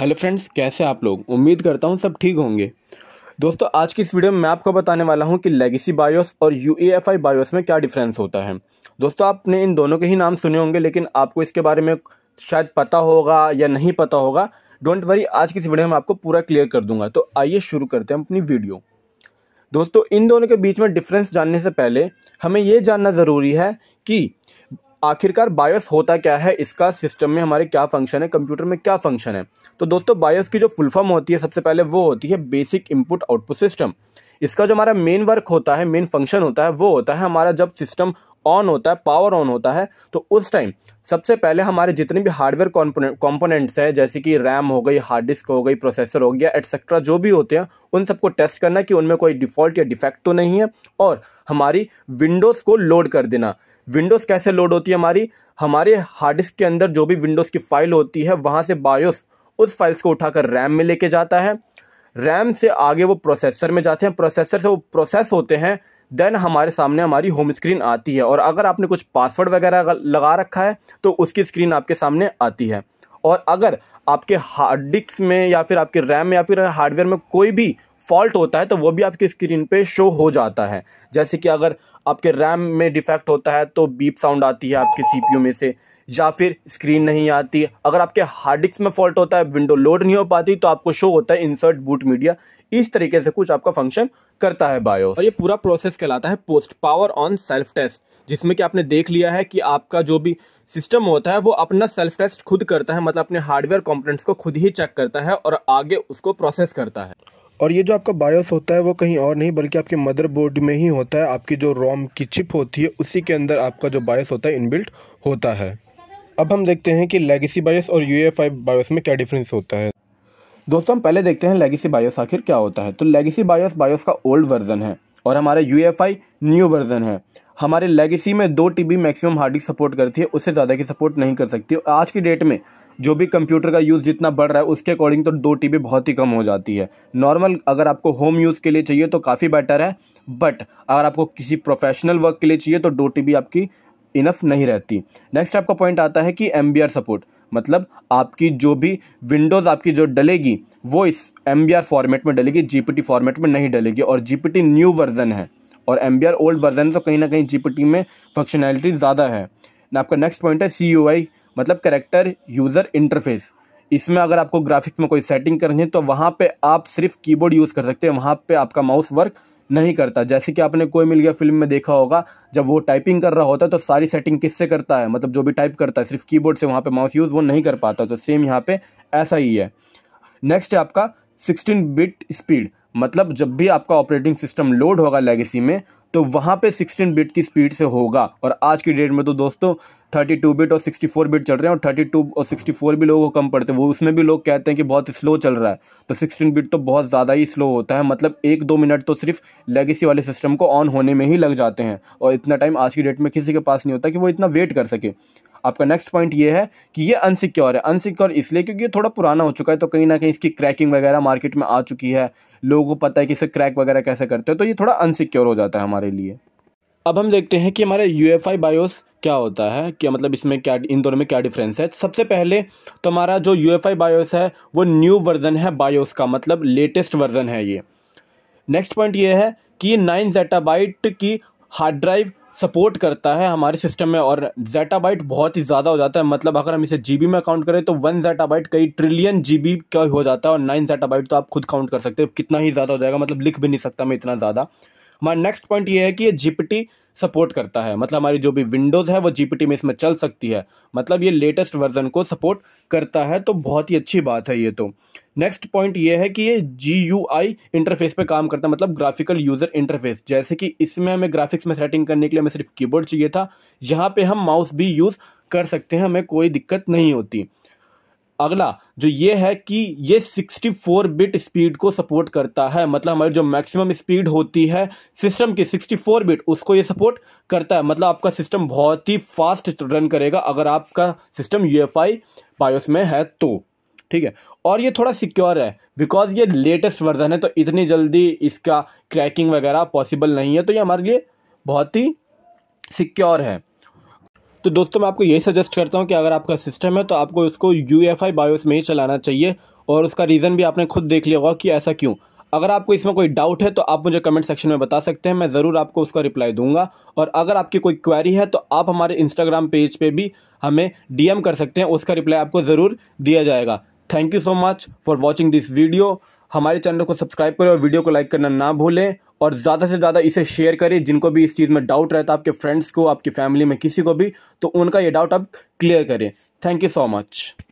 hello friends कैसे आप लोग उम्मीद करता हूँ सब ठीक होंगे दोस्तों आज की इस वीडियो में मैं आपको बताने वाला हूँ कि लेगेसी बायोस और यू बायोस में क्या डिफरेंस होता है दोस्तों आपने इन दोनों के ही नाम सुने होंगे लेकिन आपको इसके बारे में शायद पता होगा या नहीं पता होगा डोंट वरी आज की इस वीडियो में आपको पूरा क्लियर कर दूंगा तो आइए शुरू करते हैं अपनी वीडियो दोस्तों इन दोनों के बीच में डिफरेंस जानने से पहले हमें ये जानना ज़रूरी है कि आखिरकार बायोस होता क्या है इसका सिस्टम में हमारे क्या फंक्शन है कंप्यूटर में क्या फंक्शन है तो दोस्तों बायोस की जो फुल फॉर्म होती है सबसे पहले वो होती है बेसिक इनपुट आउटपुट सिस्टम इसका जो हमारा मेन वर्क होता है मेन फंक्शन होता है वो होता है हमारा जब सिस्टम ऑन होता है पावर ऑन होता है तो उस टाइम सबसे पहले हमारे जितने भी हार्डवेयर कॉम्पोनेंट्स हैं जैसे कि रैम हो गई हार्ड डिस्क हो गई प्रोसेसर हो गया एट्सेट्रा जो भी होते हैं उन सबको टेस्ट करना कि उनमें कोई डिफ़ॉल्ट या डिफेक्ट तो नहीं है और हमारी विंडोज़ को लोड कर देना विंडोज़ कैसे लोड होती है हमारी हमारे हार्ड डिस्क के अंदर जो भी विंडोज़ की फ़ाइल होती है वहाँ से बायोस उस फाइल्स को उठाकर रैम में लेके जाता है रैम से आगे वो प्रोसेसर में जाते हैं प्रोसेसर से वो प्रोसेस होते हैं देन हमारे सामने हमारी होम स्क्रीन आती है और अगर आपने कुछ पासवर्ड वगैरह लगा रखा है तो उसकी स्क्रीन आपके सामने आती है और अगर आपके हार्ड डिस्क में या फिर आपके रैम में या फिर हार्डवेयर में कोई भी फॉल्ट होता है तो वो भी आपकी स्क्रीन पे शो हो जाता है जैसे कि अगर आपके रैम में डिफेक्ट होता है तो बीप साउंड आती है आपके सीपीयू में से या फिर स्क्रीन नहीं आती अगर आपके हार्ड डिस्क में फॉल्ट होता है विंडो लोड नहीं हो पाती तो आपको शो होता है इंसर्ट बूट मीडिया इस तरीके से कुछ आपका फंक्शन करता है बायोस और ये पूरा प्रोसेस कहलाता है post power on self test जिसमें कि आपने देख लिया है कि आपका जो भी सिस्टम होता है वो अपना सेल्फ टेस्ट खुद करता है मतलब अपने हार्डवेयर कॉम्पोनेंट्स को खुद ही चेक करता है और आगे उसको प्रोसेस करता है और ये जो आपका बायोस होता है वो कहीं और नहीं बल्कि आपके मदरबोर्ड में ही होता है आपकी जो रोम की चिप होती है उसी के अंदर आपका जो बायोस होता है इनबिल्ट होता है अब हम देखते हैं कि लेगेसी बायोस और यू बायोस में क्या डिफरेंस होता है दोस्तों हम पहले देखते हैं लेगेसी बायोस आखिर क्या होता है तो लेगेसी बायोस बायोस का ओल्ड वर्जन है और हमारा यू न्यू वर्जन है हमारे लेगेसी में दो T B maximum hard disk support करती है उससे ज़्यादा की सपोर्ट नहीं कर सकती और आज की डेट में जो भी कंप्यूटर का यूज़ जितना बढ़ रहा है उसके अकॉर्डिंग तो दो टी बहुत ही कम हो जाती है नॉर्मल अगर आपको होम यूज़ के लिए चाहिए तो काफ़ी बेटर है बट अगर आपको किसी प्रोफेशनल वर्क के लिए चाहिए तो दो टी आपकी इनफ नहीं रहती नेक्स्ट आपका पॉइंट आता है कि एम सपोर्ट मतलब आपकी जो भी विंडोज़ आपकी जो डलेगी वो इस एम फॉर्मेट में डलेगी जी फॉर्मेट में नहीं डलेगी और जी न्यू वर्जन है और एम ओल्ड वर्जन तो कहीं ना कहीं जी में फंक्शनैलिटी ज़्यादा है ना आपका नेक्स्ट पॉइंट है सी मतलब करेक्टर यूज़र इंटरफेस इसमें अगर आपको ग्राफिक्स में कोई सेटिंग करनी है तो वहाँ पे आप सिर्फ कीबोर्ड यूज़ कर सकते हैं वहाँ पे आपका माउस वर्क नहीं करता जैसे कि आपने कोई मिल गया फिल्म में देखा होगा जब वो टाइपिंग कर रहा होता है तो सारी सेटिंग किससे करता है मतलब जो भी टाइप करता है सिर्फ कीबोर्ड से वहाँ पे माउस यूज़ वो नहीं कर पाता तो सेम यहाँ पे ऐसा ही है नेक्स्ट है आपका सिक्सटीन बिट स्पीड मतलब जब भी आपका ऑपरेटिंग सिस्टम लोड होगा लेगेसी में तो वहाँ पे 16 बिट की स्पीड से होगा और आज की डेट में तो दोस्तों 32 बिट और 64 बिट चल रहे हैं और 32 और 64 भी लोगों को कम पड़ते हैं वो उसमें भी लोग कहते हैं कि बहुत स्लो चल रहा है तो 16 बिट तो बहुत ज़्यादा ही स्लो होता है मतलब एक दो मिनट तो सिर्फ लेगेसी वाले सिस्टम को ऑन होने में ही लग जाते हैं और इतना टाइम आज की डेट में किसी के पास नहीं होता कि वो इतना वेट कर सके आपका नेक्स्ट पॉइंट ये है कि ये अनसिक्योर है अनसिक्योर इसलिए क्योंकि ये थोड़ा पुराना हो चुका है तो कहीं ना कहीं इसकी क्रैकिंग वगैरह मार्केट में आ चुकी है लोगों को पता है कि इसे क्रैक वगैरह कैसे करते हैं तो ये थोड़ा अनसिक्योर हो जाता है हमारे लिए अब हम देखते हैं कि हमारे यू एफ आई बायोस क्या होता है क्या मतलब इसमें क्या इन दोनों में क्या डिफरेंस है सबसे पहले तो हमारा जो यू एफ आई बायोस है वो न्यू वर्जन है बायोस का मतलब लेटेस्ट वर्जन है ये नेक्स्ट पॉइंट ये है कि ये नाइन जेटाबाइट की हार्ड ड्राइव सपोर्ट करता है हमारे सिस्टम में और जेटाबाइट बहुत ही ज़्यादा हो जाता है मतलब अगर हम इसे जी में काउंट करें तो वन जेटाबाइट कई ट्रिलियन जी का हो जाता है और नाइन जेटाबाइट तो आप खुद काउंट कर सकते हो कितना ही ज़्यादा हो जाएगा मतलब लिख भी नहीं सकता मैं इतना ज़्यादा हमारा नेक्स्ट पॉइंट ये है कि ये जीपीटी सपोर्ट करता है मतलब हमारी जो भी विंडोज़ है वो जीपीटी में इसमें चल सकती है मतलब ये लेटेस्ट वर्जन को सपोर्ट करता है तो बहुत ही अच्छी बात है ये तो नेक्स्ट पॉइंट ये है कि ये जी यू आई इंटरफेस पर काम करता है मतलब ग्राफिकल यूज़र इंटरफेस जैसे कि इसमें हमें ग्राफिक्स में सेटिंग करने के लिए हमें सिर्फ कीबोर्ड चाहिए था यहाँ पर हम माउस भी यूज़ कर सकते हैं हमें कोई दिक्कत नहीं होती अगला जो ये है कि ये 64 बिट स्पीड को सपोर्ट करता है मतलब हमारी जो मैक्सिमम स्पीड होती है सिस्टम की 64 बिट उसको ये सपोर्ट करता है मतलब आपका सिस्टम बहुत ही फास्ट रन करेगा अगर आपका system U F I BIOS में है तो ठीक है और ये थोड़ा सिक्योर है बिकॉज ये लेटेस्ट वर्जन है तो इतनी जल्दी इसका क्रैकिंग वगैरह पॉसिबल नहीं है तो ये हमारे लिए बहुत ही सिक्योर है तो दोस्तों मैं आपको यही सजेस्ट करता हूँ कि अगर आपका सिस्टम है तो आपको इसको यू एफ आई बायोस में ही चलाना चाहिए और उसका रीज़न भी आपने खुद देख लिया होगा कि ऐसा क्यों अगर आपको इसमें कोई डाउट है तो आप मुझे कमेंट सेक्शन में बता सकते हैं मैं ज़रूर आपको उसका रिप्लाई दूंगा और अगर आपकी कोई क्वेरी है तो आप हमारे इंस्टाग्राम पेज पे भी हमें डीएम कर सकते हैं उसका रिप्लाई आपको ज़रूर दिया जाएगा thank you so much for watching this video हमारे चैनल को सब्सक्राइब करें और वीडियो को लाइक करना ना भूलें और ज़्यादा से ज़्यादा इसे शेयर करें जिनको भी इस चीज़ में डाउट रहता है आपके फ्रेंड्स को आपकी फैमिली में किसी को भी तो उनका ये डाउट आप क्लियर करें थैंक यू सो मच